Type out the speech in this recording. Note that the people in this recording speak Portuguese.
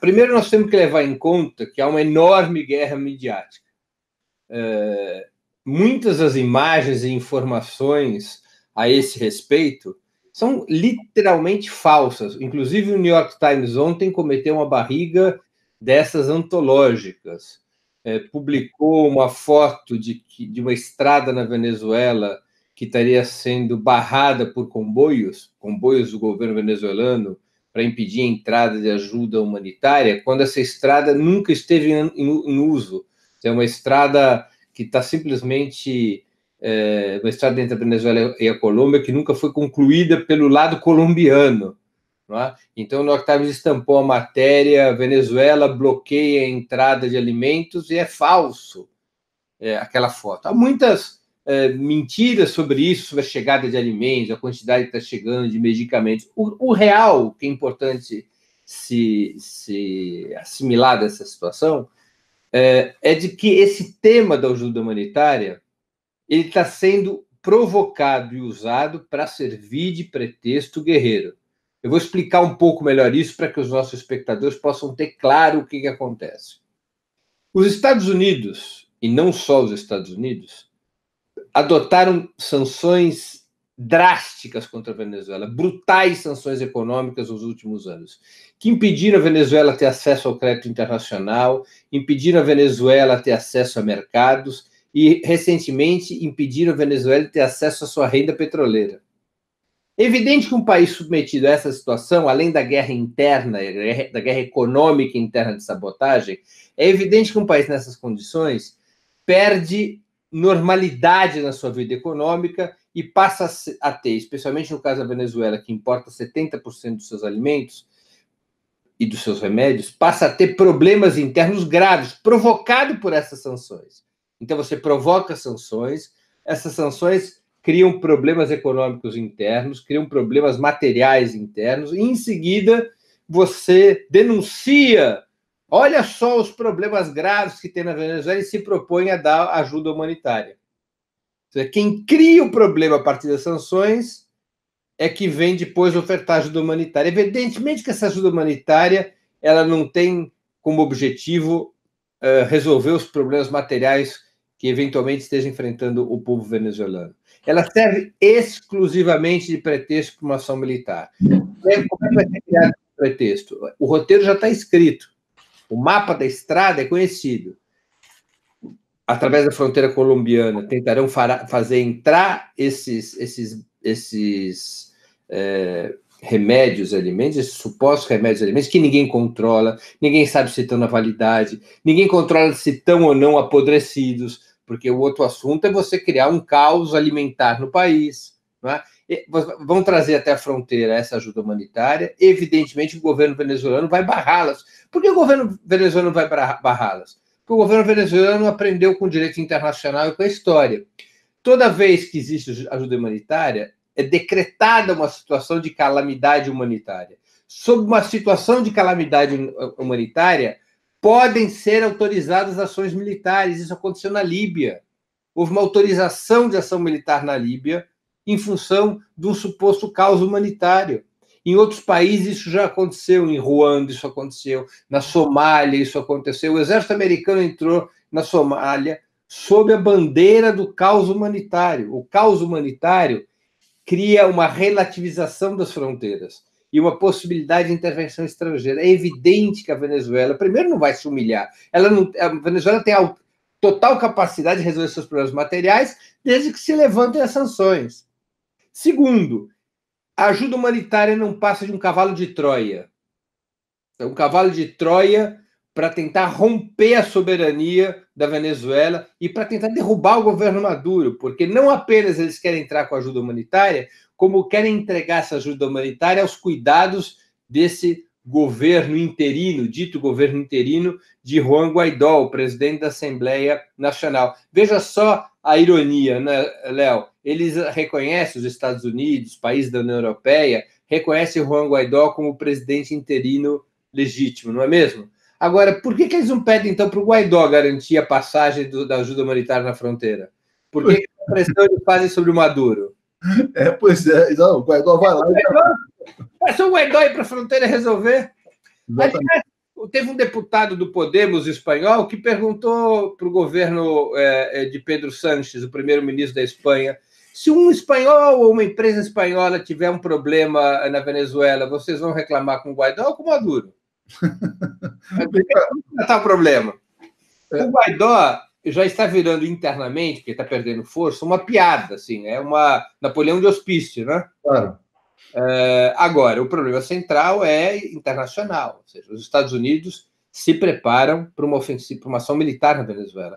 Primeiro, nós temos que levar em conta que há uma enorme guerra midiática. É, muitas das imagens e informações a esse respeito são literalmente falsas. Inclusive, o New York Times ontem cometeu uma barriga dessas antológicas. É, publicou uma foto de, de uma estrada na Venezuela que estaria sendo barrada por comboios, comboios do governo venezuelano, para impedir a entrada de ajuda humanitária, quando essa estrada nunca esteve em, em uso. Então, é uma estrada que está simplesmente é, uma estrada entre a Venezuela e a Colômbia que nunca foi concluída pelo lado colombiano. É? Então, o New estampou a matéria: Venezuela bloqueia a entrada de alimentos e é falso é, aquela foto. Há muitas é, mentiras sobre isso, sobre a chegada de alimentos, a quantidade que está chegando de medicamentos. O, o, real, que é importante se, se assimilar dessa situação, é, é de que esse tema da ajuda humanitária ele está sendo provocado e usado para servir de pretexto guerreiro. Eu vou explicar um pouco melhor isso para que os nossos espectadores possam ter claro o que, que acontece. Os Estados Unidos, e não só os Estados Unidos, adotaram sanções drásticas contra a Venezuela, brutais sanções econômicas nos últimos anos, que impediram a Venezuela ter acesso ao crédito internacional, impediram a Venezuela ter acesso a mercados e, recentemente, impediram a Venezuela ter acesso à sua renda petroleira. É evidente que um país submetido a essa situação, além da guerra interna, da guerra econômica interna de sabotagem, é evidente que um país nessas condições perde normalidade na sua vida econômica e passa a ter, especialmente no caso da Venezuela, que importa 70% dos seus alimentos e dos seus remédios, passa a ter problemas internos graves, provocado por essas sanções. Então você provoca sanções, essas sanções criam problemas econômicos internos, criam problemas materiais internos, e em seguida você denuncia Olha só os problemas graves que tem na Venezuela e se propõe a dar ajuda humanitária. quem cria o problema a partir das sanções é que vem depois ofertar ajuda humanitária. Evidentemente que essa ajuda humanitária ela não tem como objetivo uh, resolver os problemas materiais que eventualmente esteja enfrentando o povo venezuelano. Ela serve exclusivamente de pretexto para uma ação militar. Como é que vai ser criado esse pretexto? O roteiro já está escrito. O mapa da estrada é conhecido. Através da fronteira colombiana, tentarão fazer entrar esses, esses, esses é, remédios, alimentos, esses supostos remédios, alimentos, que ninguém controla, ninguém sabe se estão na validade, ninguém controla se estão ou não apodrecidos, porque o outro assunto é você criar um caos alimentar no país. Vão é? trazer até a fronteira essa ajuda humanitária. Evidentemente, o governo venezuelano vai barrá-las. Por que o governo venezuelano vai barrá-las? Porque o governo venezuelano aprendeu com o direito internacional e com a história. Toda vez que existe ajuda humanitária, é decretada uma situação de calamidade humanitária. Sob uma situação de calamidade uh, humanitária, podem ser autorizadas ações militares. Isso aconteceu na Líbia. Houve uma autorização de ação militar na Líbia em função de um suposto caos humanitário. Em outros países isso já aconteceu, em Ruanda isso aconteceu, na Somália isso aconteceu. O exército americano entrou na Somália sob a bandeira do caos humanitário. O caos humanitário cria uma relativização das fronteiras e uma possibilidade de intervenção estrangeira. É evidente que a Venezuela, primeiro, não vai se humilhar. Ela não, a Venezuela tem a total capacidade de resolver seus problemas materiais, desde que se levantem as sanções. Segundo, a ajuda humanitária não passa de um cavalo de Troia. É um cavalo de Troia para tentar romper a soberania da Venezuela e para tentar derrubar o governo Maduro, porque não apenas eles querem entrar com ajuda humanitária, como querem entregar essa ajuda humanitária aos cuidados desse governo interino, dito governo interino, de Juan Guaidó, presidente da Assembleia Nacional. Veja só a ironia, né, Léo? Eles reconhecem os Estados Unidos, países da União Europeia, reconhecem Juan Guaidó como presidente interino legítimo, não é mesmo? Agora, por que, que eles não pedem, então, para o Guaidó garantir a passagem do, da ajuda humanitária na fronteira? Por que, que a pressão eles fazem sobre o Maduro? É, pois é, não, o Guaidó vai lá. E... É só o Guaidó ir para a fronteira resolver. Aliás, teve um deputado do Podemos espanhol que perguntou para o governo é, é, de Pedro Sánchez, o primeiro-ministro da Espanha, se um espanhol ou uma empresa espanhola tiver um problema na Venezuela, vocês vão reclamar com o Guaidó ou com o Maduro? Está o problema. É. O Guaidó já está virando internamente, porque está perdendo força, uma piada, assim, é uma Napoleão de hospício, né? Claro. Eh, agora, o problema central é internacional, ou seja, os Estados Unidos se preparam para uma ofensiva, para uma ação militar na Venezuela.